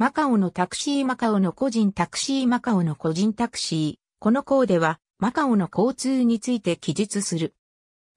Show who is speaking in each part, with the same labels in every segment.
Speaker 1: マカオのタクシーマカオの個人タクシーマカオの個人タクシー。この項では、マカオの交通について記述する。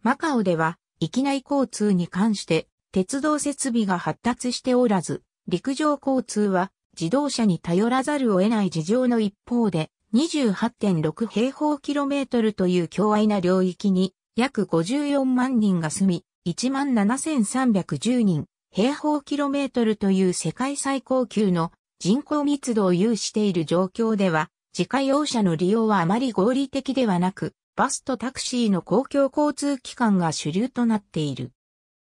Speaker 1: マカオでは、域内交通に関して、鉄道設備が発達しておらず、陸上交通は自動車に頼らざるを得ない事情の一方で、28.6平方キロメートルという強愛な領域に、約54万人が住み、17,310人、平方キロメートルという世界最高級の人口密度を有している状況では、自家用車の利用はあまり合理的ではなく、バスとタクシーの公共交通機関が主流となっている。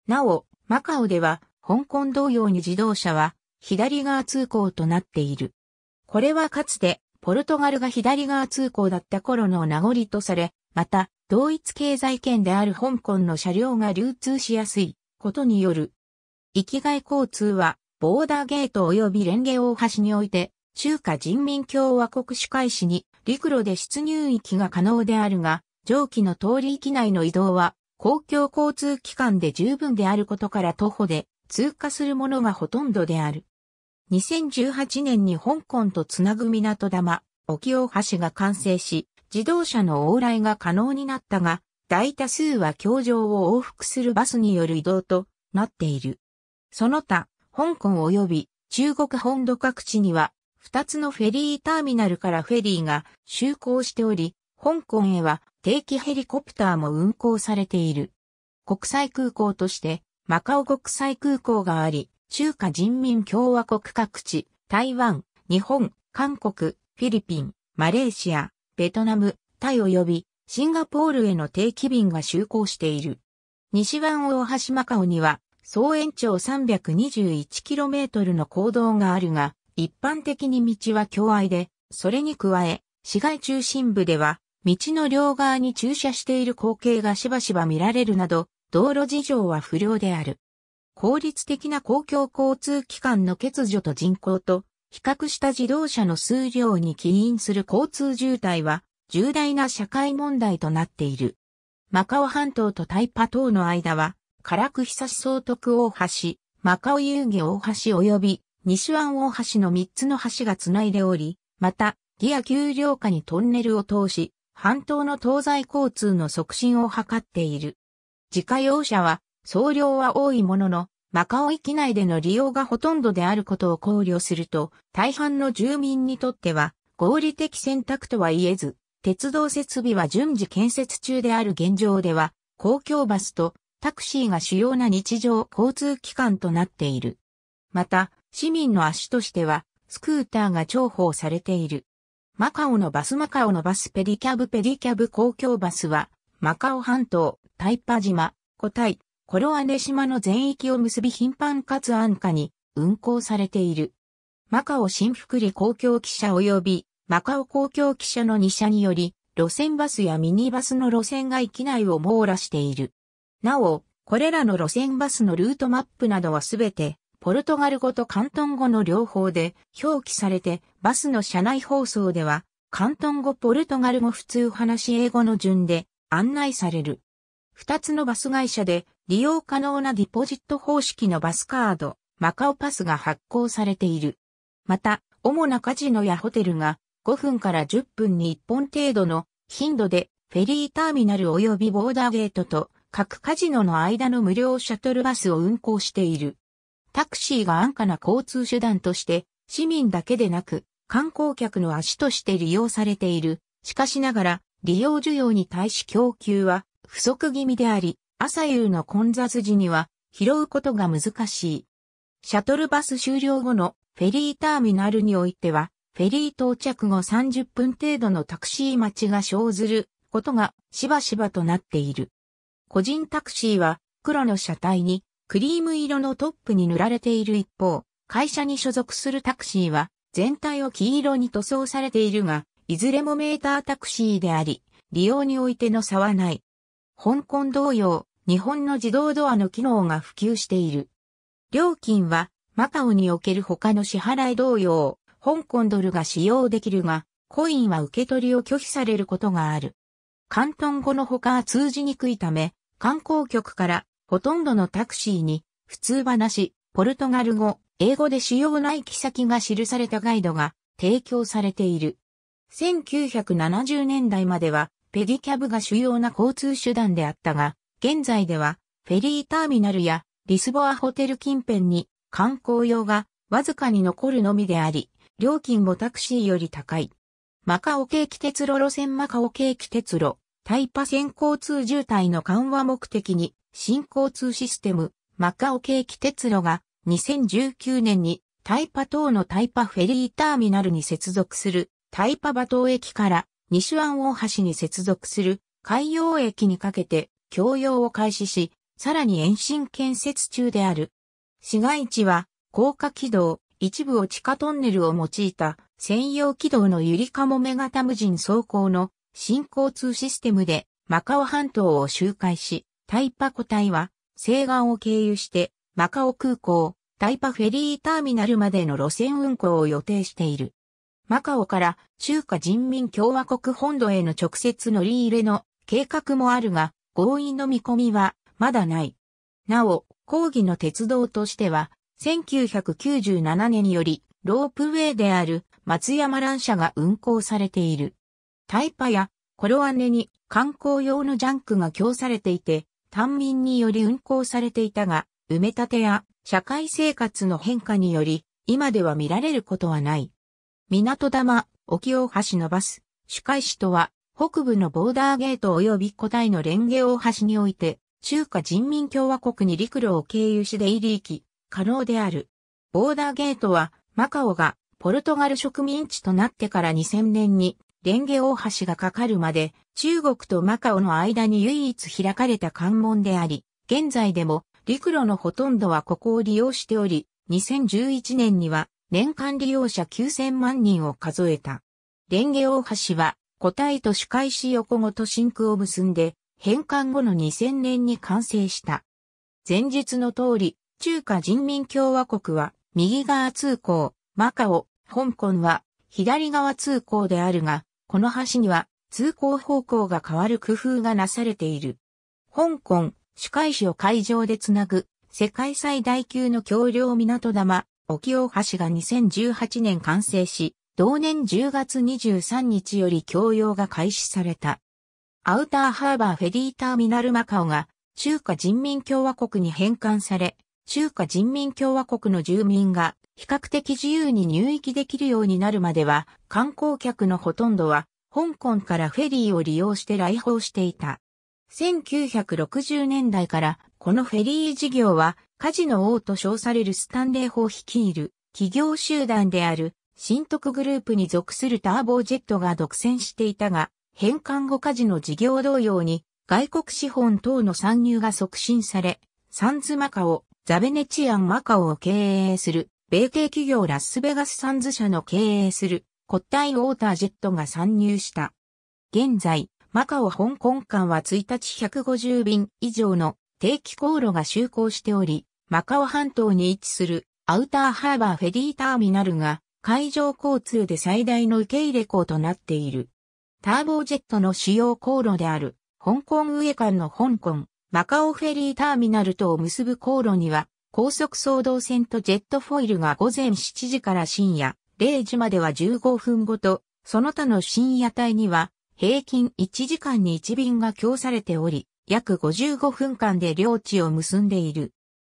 Speaker 1: なお、マカオでは、香港同様に自動車は左側通行となっている。これはかつてポルトガルが左側通行だった頃の名残とされ、また同一経済圏である香港の車両が流通しやすいことによる域き交通は、ボーダーゲート及びレンゲ大橋において、中華人民共和国主海市に陸路で出入域が可能であるが、上記の通り域内の移動は、公共交通機関で十分であることから徒歩で通過するものがほとんどである。2018年に香港とつなぐ港玉、沖大橋が完成し、自動車の往来が可能になったが、大多数は橋上を往復するバスによる移動となっている。その他、香港及び中国本土各地には、二つのフェリーターミナルからフェリーが就航しており、香港へは定期ヘリコプターも運航されている。国際空港として、マカオ国際空港があり、中華人民共和国各地、台湾、日本、韓国、フィリピン、マレーシア、ベトナム、タイ及びシンガポールへの定期便が就航している。西湾大橋マカオには総延長 321km の行道があるが、一般的に道は狭隘で、それに加え、市街中心部では、道の両側に駐車している光景がしばしば見られるなど、道路事情は不良である。効率的な公共交通機関の欠如と人口と、比較した自動車の数量に起因する交通渋滞は、重大な社会問題となっている。マカオ半島とタイパ島の間は、唐久久総督大橋、マカオ遊戯大橋及び西湾大橋の3つの橋がつないでおり、また、ギア丘陵下にトンネルを通し、半島の東西交通の促進を図っている。自家用車は、総量は多いものの、マカオ域内での利用がほとんどであることを考慮すると、大半の住民にとっては、合理的選択とは言えず、鉄道設備は順次建設中である現状では、公共バスとタクシーが主要な日常交通機関となっている。また、市民の足としては、スクーターが重宝されている。マカオのバスマカオのバスペディキャブペディキャブ公共バスは、マカオ半島、タイパ島、古タイ、コロアネ島の全域を結び頻繁かつ安価に運行されている。マカオ新福利公共汽車及びマカオ公共汽車の2社により、路線バスやミニバスの路線が域内を網羅している。なお、これらの路線バスのルートマップなどはすべて、ポルトガル語と関東語の両方で表記されて、バスの車内放送では、関東語ポルトガル語普通話英語の順で案内される。二つのバス会社で利用可能なディポジット方式のバスカード、マカオパスが発行されている。また、主なカジノやホテルが5分から10分に1本程度の頻度でフェリーターミナル及びボーダーゲートと各カジノの間の無料シャトルバスを運行している。タクシーが安価な交通手段として、市民だけでなく、観光客の足として利用されている。しかしながら、利用需要に対し供給は不足気味であり、朝夕の混雑時には拾うことが難しい。シャトルバス終了後のフェリーターミナルにおいては、フェリー到着後30分程度のタクシー待ちが生ずることがしばしばとなっている。個人タクシーは黒の車体にクリーム色のトップに塗られている一方、会社に所属するタクシーは全体を黄色に塗装されているが、いずれもメータータクシーであり、利用においての差はない。香港同様、日本の自動ドアの機能が普及している。料金は、マカオにおける他の支払い同様、香港ドルが使用できるが、コインは受け取りを拒否されることがある。関東語の他通じにくいため、観光局からほとんどのタクシーに普通話、ポルトガル語、英語で主要な行き先が記されたガイドが提供されている。1970年代まではペディキャブが主要な交通手段であったが、現在ではフェリーターミナルやリスボアホテル近辺に観光用がわずかに残るのみであり、料金もタクシーより高い。マカオー気鉄路路線マカオー気鉄路、タイパ線交通渋滞の緩和目的に、新交通システム、マカオ景気鉄路が2019年にタイパ島のタイパフェリーターミナルに接続するタイパバ島駅から西湾大橋に接続する海洋駅にかけて供用を開始し、さらに延伸建設中である。市街地は高架軌道、一部を地下トンネルを用いた専用軌道のゆりかもめ型無人走行の新交通システムでマカオ半島を周回し、タイパ個体は西岸を経由してマカオ空港、タイパフェリーターミナルまでの路線運行を予定している。マカオから中華人民共和国本土への直接乗り入れの計画もあるが、合意の見込みはまだない。なお、抗議の鉄道としては、1997年により、ロープウェイである松山乱車が運行されている。タイパやコロアネに観光用のジャンクが供されていて、単民により運行されていたが、埋め立てや社会生活の変化により、今では見られることはない。港玉、沖大橋のバス、主海市とは、北部のボーダーゲート及び古代のレンゲ大橋において、中華人民共和国に陸路を経由し出入り行き、可能である。ボーダーゲートは、マカオがポルトガル植民地となってから2000年にレンゲ大橋がかかるまで、中国とマカオの間に唯一開かれた関門であり、現在でも陸路のほとんどはここを利用しており、2011年には年間利用者9000万人を数えた。レンゲ大橋は古体と主海市横ごと真空を結んで、返還後の2000年に完成した。前述の通り、中華人民共和国は右側通行、マカオ、香港は左側通行であるが、この橋には通行方向が変わる工夫がなされている。香港、主海市を海上でつなぐ世界最大級の橋梁港玉、沖大橋が2018年完成し、同年10月23日より供用が開始された。アウターハーバーフェリーターミナルマカオが中華人民共和国に返還され、中華人民共和国の住民が比較的自由に入域できるようになるまでは、観光客のほとんどは、香港からフェリーを利用して来訪していた。1960年代から、このフェリー事業は、カジの王と称されるスタンレー法率いる、企業集団である、新徳グループに属するターボジェットが独占していたが、返還後カジの事業同様に、外国資本等の参入が促進され、サンズマカオ、ザベネチアンマカオを経営する米系企業ラスベガスサンズ社の経営する、国体ウォータージェットが参入した。現在、マカオ香港間は1日150便以上の定期航路が就航しており、マカオ半島に位置するアウターハーバーフェリーターミナルが海上交通で最大の受け入れ港となっている。ターボジェットの主要航路である香港上間の香港、マカオフェリーターミナルとを結ぶ航路には高速総動線とジェットフォイルが午前7時から深夜0時までは15分ごと、その他の深夜帯には平均1時間に1便が供されており、約55分間で領地を結んでいる。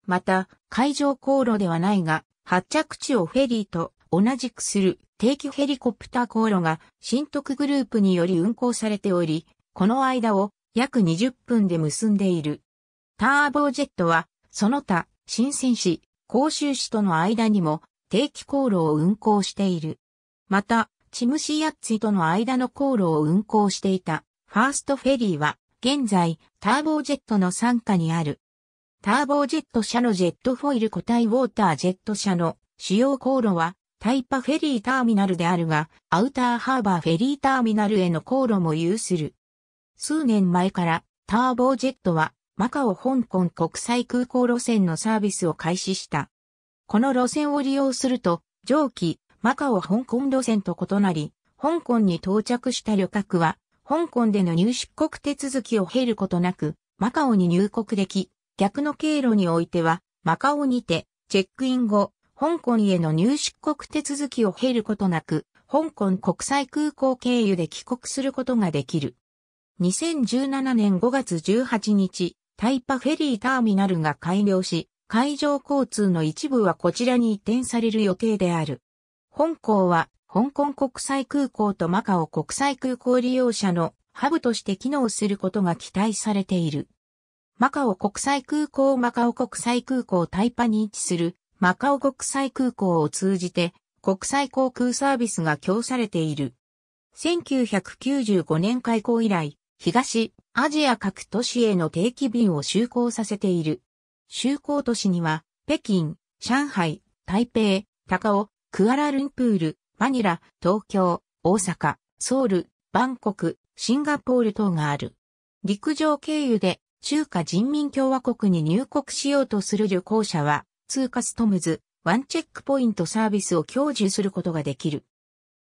Speaker 1: また、海上航路ではないが、発着地をフェリーと同じくする定期ヘリコプター航路が新徳グループにより運行されており、この間を約20分で結んでいる。ターボジェットは、その他新鮮市、甲州市との間にも定期航路を運行している。また、チムシヤッツィとの間の航路を運行していたファーストフェリーは現在ターボジェットの傘下にある。ターボジェット社のジェットフォイル固体ウォータージェット社の主要航路はタイパフェリーターミナルであるが、アウターハーバーフェリーターミナルへの航路も有する。数年前からターボジェットはマカオ香港国際空港路線のサービスを開始した。この路線を利用すると、上記、マカオ香港路線と異なり、香港に到着した旅客は、香港での入出国手続きを経ることなく、マカオに入国でき、逆の経路においては、マカオにて、チェックイン後、香港への入出国手続きを経ることなく、香港国際空港経由で帰国することができる。2017年5月18日、タイパフェリーターミナルが開業し、海上交通の一部はこちらに移転される予定である。本港は、香港国際空港とマカオ国際空港利用者のハブとして機能することが期待されている。マカオ国際空港マカオ国際空港タイパに位置するマカオ国際空港を通じて国際航空サービスが供されている。1995年開港以来、東、アジア各都市への定期便を就航させている。就航都市には、北京、上海、台北、高尾、クアラルンプール、マニラ、東京、大阪、ソウル、バンコク、シンガポール等がある。陸上経由で中華人民共和国に入国しようとする旅行者は、通貨ストムズ、ワンチェックポイントサービスを享受することができる。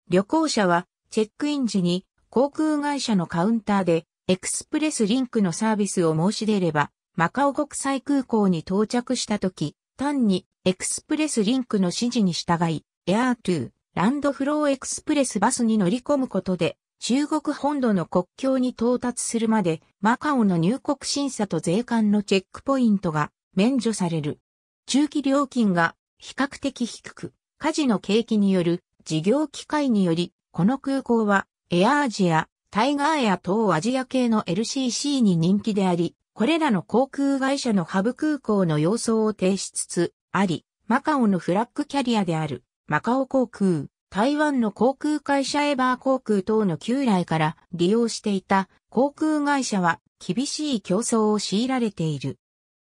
Speaker 1: 旅行者は、チェックイン時に航空会社のカウンターでエクスプレスリンクのサービスを申し出れば、マカオ国際空港に到着したとき、単にエクスプレスリンクの指示に従い、エアートゥー、ランドフローエクスプレスバスに乗り込むことで、中国本土の国境に到達するまで、マカオの入国審査と税関のチェックポイントが免除される。中期料金が比較的低く、火事の景気による事業機会により、この空港はエアアジア、タイガーや東アジア系の LCC に人気であり、これらの航空会社のハブ空港の様相を呈しつつあり、マカオのフラッグキャリアである、マカオ航空、台湾の航空会社エバー航空等の旧来から利用していた航空会社は厳しい競争を強いられている。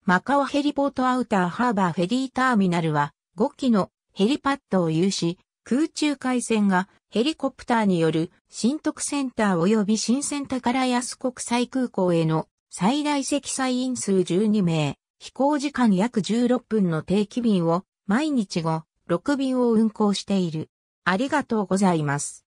Speaker 1: マカオヘリポートアウターハーバーフェリーターミナルは5機のヘリパッドを有し、空中回線がヘリコプターによる新徳センター及び新センタから安国際空港への最大積載員数12名、飛行時間約16分の定期便を毎日後、6便を運行している。ありがとうございます。